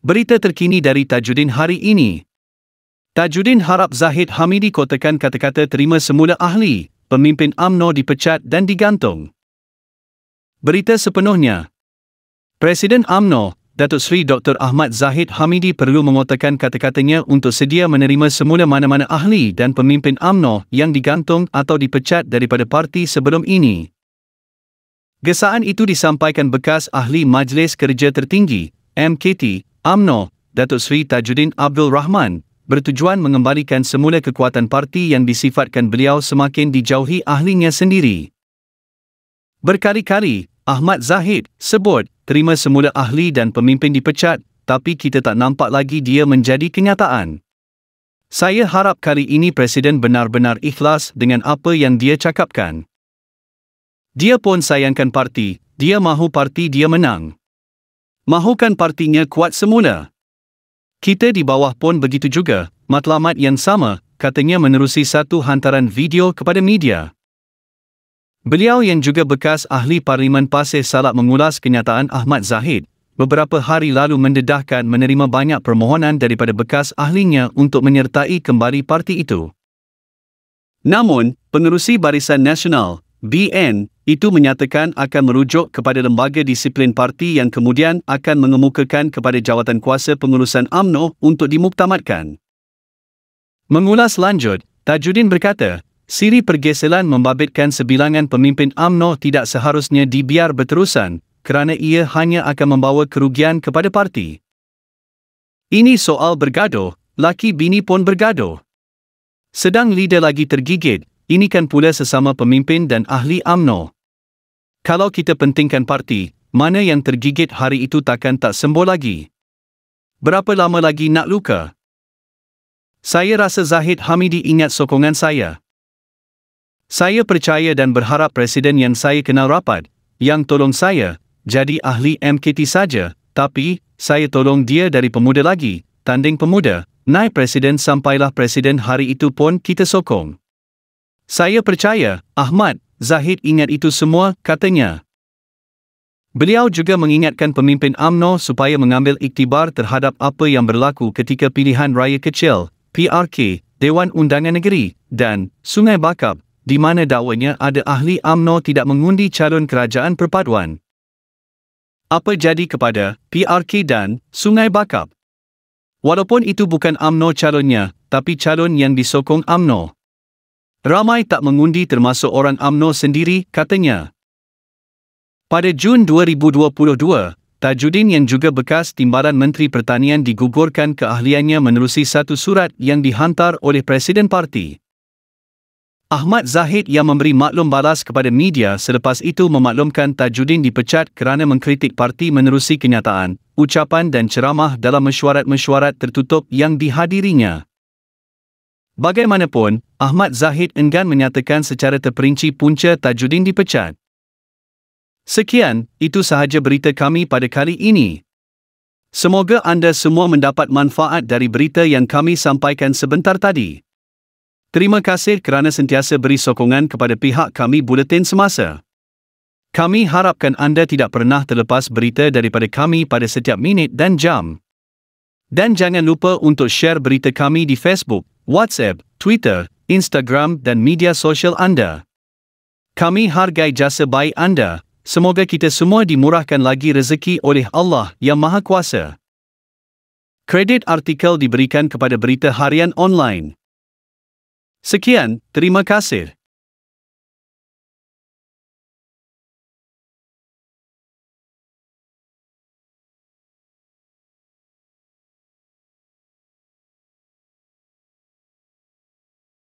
Berita terkini dari Tajuddin hari ini. Tajuddin harap Zahid Hamidi kotakan kata-kata terima semula ahli, pemimpin AMNO dipecat dan digantung. Berita sepenuhnya. Presiden AMNO, Datuk Seri Dr. Ahmad Zahid Hamidi perlu mengotakan kata-katanya untuk sedia menerima semula mana-mana ahli dan pemimpin AMNO yang digantung atau dipecat daripada parti sebelum ini. Gesaan itu disampaikan bekas ahli Majlis Kerja Tertinggi, MKT, Amno, Dato Sri Tajuddin Abdul Rahman, bertujuan mengembalikan semula kekuatan parti yang disifatkan beliau semakin dijauhi ahlinya sendiri. Berkali-kali, Ahmad Zahid sebut, terima semula ahli dan pemimpin dipecat, tapi kita tak nampak lagi dia menjadi kenyataan. Saya harap kali ini Presiden benar-benar ikhlas dengan apa yang dia cakapkan. Dia pun sayangkan parti, dia mahu parti dia menang mahukan partinya kuat semula. Kita di bawah pun begitu juga, matlamat yang sama, katanya menerusi satu hantaran video kepada media. Beliau yang juga bekas ahli Parlimen Pasir Salat mengulas kenyataan Ahmad Zahid, beberapa hari lalu mendedahkan menerima banyak permohonan daripada bekas ahlinya untuk menyertai kembali parti itu. Namun, penerusi Barisan Nasional, BN, itu menyatakan akan merujuk kepada lembaga disiplin parti yang kemudian akan mengemukakan kepada jawatan kuasa pengurusan AMNO untuk dimuktamadkan. Mengulas lanjut, Tajuddin berkata, siri pergeselan membabitkan sebilangan pemimpin AMNO tidak seharusnya dibiar berterusan kerana ia hanya akan membawa kerugian kepada parti. Ini soal bergaduh, laki bini pun bergaduh. Sedang leader lagi tergigit, ini kan pula sesama pemimpin dan ahli AMNO. Kalau kita pentingkan parti, mana yang tergigit hari itu takkan tak sembuh lagi. Berapa lama lagi nak luka? Saya rasa Zahid Hamidi ingat sokongan saya. Saya percaya dan berharap presiden yang saya kenal rapat, yang tolong saya, jadi ahli MKT saja, tapi saya tolong dia dari pemuda lagi, tanding pemuda, naik presiden sampailah presiden hari itu pun kita sokong. Saya percaya, Ahmad, Zahid ingat itu semua, katanya. Beliau juga mengingatkan pemimpin AMNO supaya mengambil iktibar terhadap apa yang berlaku ketika pilihan raya kecil, PRK, Dewan Undangan Negeri, dan Sungai Bakap, di mana dakwanya ada ahli AMNO tidak mengundi calon kerajaan perpaduan. Apa jadi kepada PRK dan Sungai Bakap? Walaupun itu bukan AMNO calonnya, tapi calon yang disokong AMNO. Ramai tak mengundi termasuk orang Amno sendiri, katanya. Pada Jun 2022, Tajuddin yang juga bekas timbalan Menteri Pertanian digugurkan keahliannya menerusi satu surat yang dihantar oleh Presiden Parti. Ahmad Zahid yang memberi maklum balas kepada media selepas itu memaklumkan Tajuddin dipecat kerana mengkritik parti menerusi kenyataan, ucapan dan ceramah dalam mesyuarat-mesyuarat tertutup yang dihadirinya. Bagaimanapun, Ahmad Zahid enggan menyatakan secara terperinci punca Tajuddin dipecat. Sekian, itu sahaja berita kami pada kali ini. Semoga anda semua mendapat manfaat dari berita yang kami sampaikan sebentar tadi. Terima kasih kerana sentiasa beri sokongan kepada pihak kami buletin semasa. Kami harapkan anda tidak pernah terlepas berita daripada kami pada setiap minit dan jam. Dan jangan lupa untuk share berita kami di Facebook. WhatsApp, Twitter, Instagram dan media sosial anda. Kami hargai jasa baik anda. Semoga kita semua dimurahkan lagi rezeki oleh Allah Yang Maha Kuasa. Kredit artikel diberikan kepada Berita Harian Online. Sekian, terima kasih.